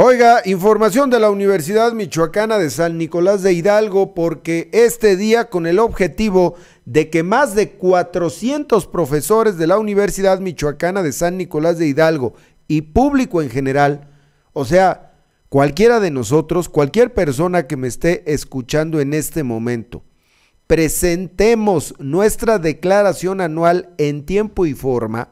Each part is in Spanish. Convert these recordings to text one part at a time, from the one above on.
Oiga, información de la Universidad Michoacana de San Nicolás de Hidalgo, porque este día con el objetivo de que más de 400 profesores de la Universidad Michoacana de San Nicolás de Hidalgo y público en general, o sea, cualquiera de nosotros, cualquier persona que me esté escuchando en este momento, presentemos nuestra declaración anual en tiempo y forma,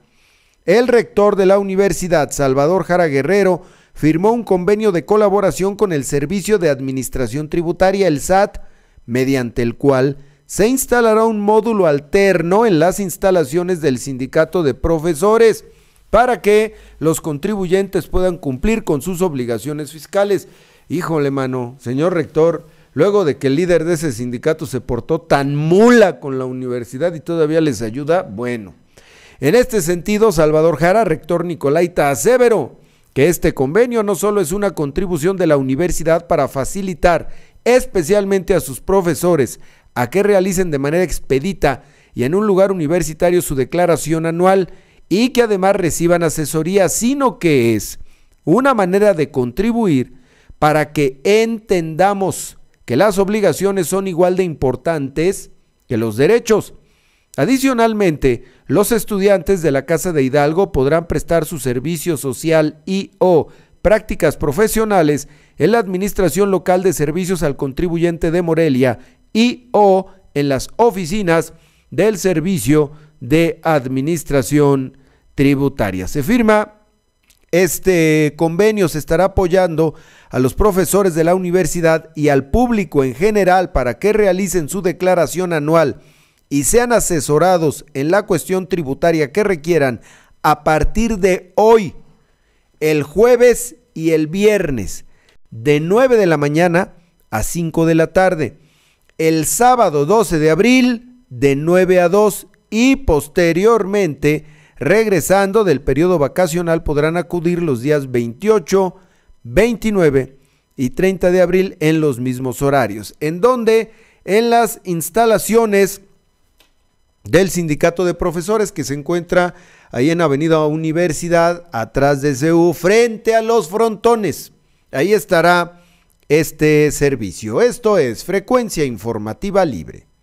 el rector de la universidad, Salvador Jara Guerrero, firmó un convenio de colaboración con el Servicio de Administración Tributaria, el SAT, mediante el cual se instalará un módulo alterno en las instalaciones del sindicato de profesores para que los contribuyentes puedan cumplir con sus obligaciones fiscales. Híjole, mano, señor rector, luego de que el líder de ese sindicato se portó tan mula con la universidad y todavía les ayuda, bueno. En este sentido, Salvador Jara, rector Nicolaita, Acevero que este convenio no solo es una contribución de la universidad para facilitar especialmente a sus profesores a que realicen de manera expedita y en un lugar universitario su declaración anual y que además reciban asesoría, sino que es una manera de contribuir para que entendamos que las obligaciones son igual de importantes que los derechos Adicionalmente, los estudiantes de la Casa de Hidalgo podrán prestar su servicio social y o prácticas profesionales en la Administración Local de Servicios al Contribuyente de Morelia y o en las oficinas del Servicio de Administración Tributaria. Se firma este convenio se estará apoyando a los profesores de la universidad y al público en general para que realicen su declaración anual y sean asesorados en la cuestión tributaria que requieran a partir de hoy, el jueves y el viernes, de 9 de la mañana a 5 de la tarde, el sábado 12 de abril de 9 a 2 y posteriormente, regresando del periodo vacacional, podrán acudir los días 28, 29 y 30 de abril en los mismos horarios, en donde en las instalaciones del sindicato de profesores que se encuentra ahí en Avenida Universidad, atrás de CEU, frente a los frontones. Ahí estará este servicio. Esto es Frecuencia Informativa Libre.